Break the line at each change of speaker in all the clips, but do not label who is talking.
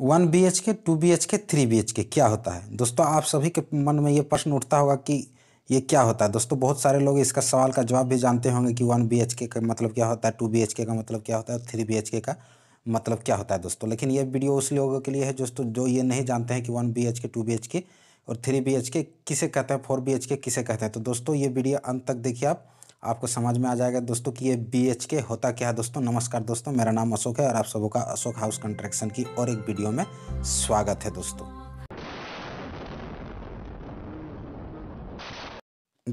one B H K two B H K three B H K क्या होता है दोस्तों आप सभी के मन में ये प्रश्न उठता होगा कि ये क्या होता है दोस्तों बहुत सारे लोग इसका सवाल का जवाब भी जानते होंगे कि वन बी एच के का मतलब क्या होता है टू बी एच के का मतलब क्या होता है थ्री बी एच के का मतलब क्या होता है दोस्तों लेकिन ये वीडियो उस लोगों के लिए है दोस्तों जो ये नहीं जानते हैं कि one B H K two B H K और थ्री बी एच के किसे कहते हैं फोर बी एच के किसे कहते हैं तो दोस्तों ये वीडियो अंत तक देखिए आप आपको समझ में आ जाएगा दोस्तों कि ये बी होता क्या है दोस्तों नमस्कार दोस्तों मेरा नाम अशोक है और आप सबों का अशोक हाउस कंस्ट्रक्शन की और एक वीडियो में स्वागत है दोस्तों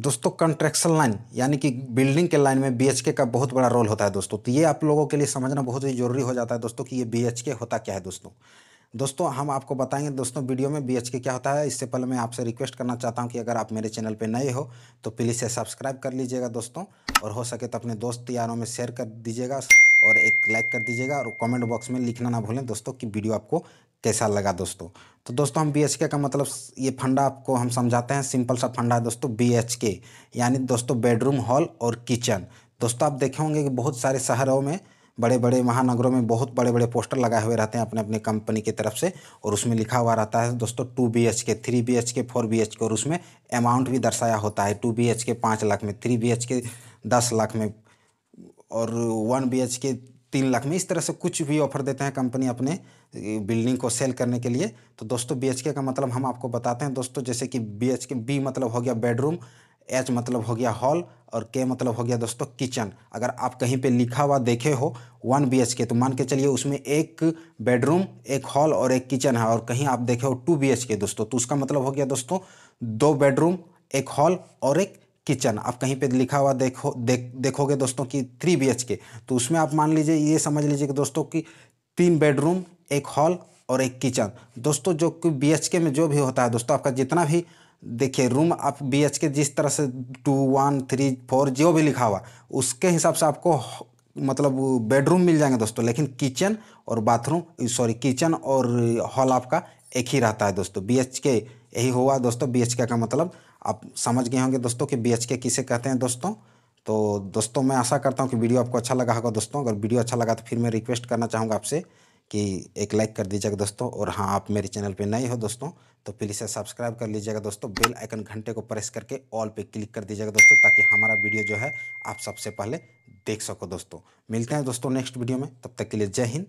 दोस्तों कंस्ट्रक्शन लाइन यानी कि बिल्डिंग के लाइन में बीएचके का बहुत बड़ा रोल होता है दोस्तों तो ये आप लोगों के लिए समझना बहुत ही जरूरी हो जाता है दोस्तों कि ये बीएचके होता क्या है दोस्तों दोस्तों हम आपको बताएंगे दोस्तों वीडियो में बी क्या होता है इससे पहले मैं आपसे रिक्वेस्ट करना चाहता हूँ कि अगर आप मेरे चैनल पर नए हो तो प्लीज़ से सब्सक्राइब कर लीजिएगा दोस्तों और हो सके तो अपने दोस्त यारों में शेयर कर दीजिएगा और एक लाइक कर दीजिएगा और कमेंट बॉक्स में लिखना ना भूलें दोस्तों कि वीडियो आपको कैसा लगा दोस्तों तो दोस्तों हम बी का मतलब ये फंडा आपको हम समझाते हैं सिंपल सा फंडा है दोस्तों बी यानी दोस्तों बेडरूम हॉल और किचन दोस्तों आप देखे होंगे कि बहुत सारे शहरों में बड़े बड़े महानगरों में बहुत बड़े बड़े पोस्टर लगाए हुए रहते हैं अपने अपने कंपनी की तरफ से और उसमें लिखा हुआ रहता है दोस्तों two B H K three B H K four B H K और उसमें अमाउंट भी दर्शाया होता है टू बी एच के पाँच लाख में थ्री बी एच के दस लाख में और वन बी एच के तीन लाख में इस तरह से कुछ भी ऑफर देते हैं कंपनी अपने बिल्डिंग को सेल करने के लिए तो दोस्तों बी एच के का मतलब हम आपको बताते हैं दोस्तों जैसे कि बी एच के बी मतलब हो गया बेडरूम एच मतलब हो गया हॉल और के मतलब हो गया दोस्तों किचन अगर आप कहीं पे लिखा हुआ देखे हो वन बी के तो मान के चलिए उसमें एक बेडरूम एक हॉल और एक किचन है और कहीं आप देखे हो टू बी के दोस्तों तो उसका मतलब हो गया दोस्तों दो बेडरूम एक हॉल और एक किचन आप कहीं पे लिखा हुआ देखो देख देखोगे दोस्तों कि थ्री बी के तो उसमें आप मान लीजिए ये समझ लीजिए कि दोस्तों कि तीन बेडरूम एक हॉल और एक किचन दोस्तों जो कि बी में जो भी होता है दोस्तों आपका जितना भी देखिए रूम आप बी एच के जिस तरह से टू वन थ्री फोर जो भी लिखा हुआ उसके हिसाब से आपको मतलब बेडरूम मिल जाएंगे दोस्तों लेकिन किचन और बाथरूम सॉरी किचन और हॉल आपका एक ही रहता है दोस्तों बी एच के यही हुआ दोस्तों बी एच के का मतलब आप समझ गए होंगे दोस्तों कि बी एच के किसे कहते हैं दोस्तों तो दोस्तों मैं आशा करता हूँ कि वीडियो आपको अच्छा लगा होगा दोस्तों अगर वीडियो अच्छा लगा तो फिर मैं रिक्वेस्ट करना चाहूँगा आपसे कि एक लाइक कर दीजिएगा दोस्तों और हाँ आप मेरे चैनल पे नए हो दोस्तों तो प्लीज़ सब्सक्राइब कर लीजिएगा दोस्तों बेल आइकन घंटे को प्रेस करके ऑल पे क्लिक कर दीजिएगा दोस्तों ताकि हमारा वीडियो जो है आप सबसे पहले देख सको दोस्तों मिलते हैं दोस्तों नेक्स्ट वीडियो में तब तक के लिए जय हिंद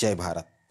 जय भारत